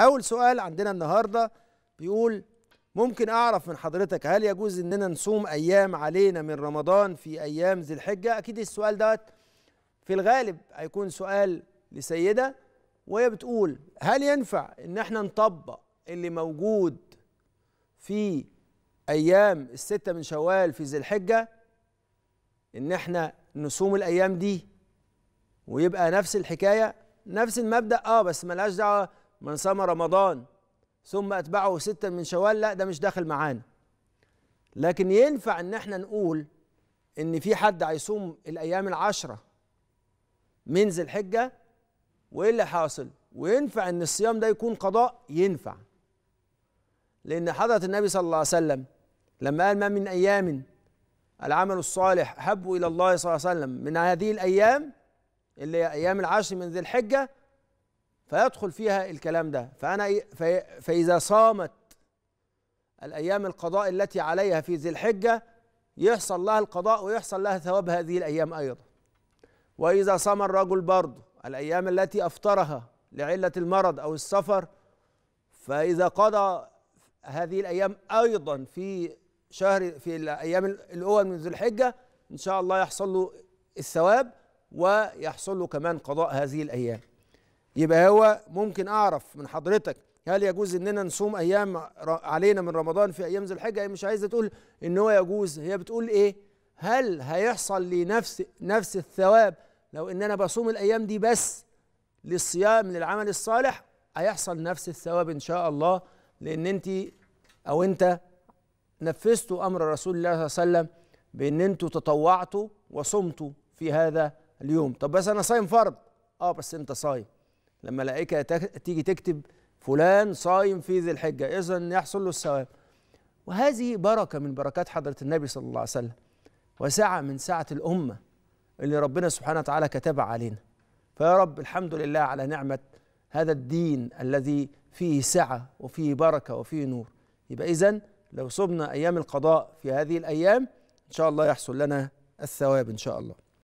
اول سؤال عندنا النهارده بيقول ممكن اعرف من حضرتك هل يجوز اننا نصوم ايام علينا من رمضان في ايام ذي الحجه اكيد السؤال دوت في الغالب هيكون سؤال لسيده وهي بتقول هل ينفع ان احنا نطبق اللي موجود في ايام الستة من شوال في ذي الحجه ان احنا نصوم الايام دي ويبقى نفس الحكايه نفس المبدا اه بس ملهاش دعوه من صام رمضان ثم اتبعه ستا من شوال لا ده مش داخل معانا لكن ينفع ان احنا نقول ان في حد هيصوم الايام العشره من ذي الحجه وايه اللي حاصل وينفع ان الصيام ده يكون قضاء ينفع لان حضره النبي صلى الله عليه وسلم لما قال ما من ايام العمل الصالح احب الى الله صلى الله عليه وسلم من هذه الايام اللي هي ايام العشر من ذي الحجه فيدخل فيها الكلام ده فأنا إيه، فإذا صامت الأيام القضاء التي عليها في ذي الحجة يحصل لها القضاء ويحصل لها ثواب هذه الأيام أيضا وإذا صام الرجل برضه الأيام التي أفطرها لعلة المرض أو السفر فإذا قضى هذه الأيام أيضا في شهر في الأيام الأول من ذي الحجة إن شاء الله يحصل له الثواب ويحصل له كمان قضاء هذه الأيام يبقى هو ممكن اعرف من حضرتك هل يجوز اننا نصوم ايام علينا من رمضان في ايام ذي الحجه هي مش عايزه تقول ان هو يجوز هي بتقول ايه هل هيحصل لي نفس نفس الثواب لو ان انا بصوم الايام دي بس للصيام للعمل الصالح هيحصل نفس الثواب ان شاء الله لان انت او انت نفذتوا امر رسول الله صلى الله عليه وسلم بان انتوا تطوعتوا وصمتوا في هذا اليوم طب بس انا صايم فرض اه بس انت صايم لما لقيك تيجي تكتب فلان صايم في ذي الحجه اذا يحصل له الثواب وهذه بركه من بركات حضره النبي صلى الله عليه وسلم وسعه من سعه الامه اللي ربنا سبحانه وتعالى كتبها علينا فيا رب الحمد لله على نعمه هذا الدين الذي فيه سعه وفيه بركه وفيه نور يبقى اذا لو صبنا ايام القضاء في هذه الايام ان شاء الله يحصل لنا الثواب ان شاء الله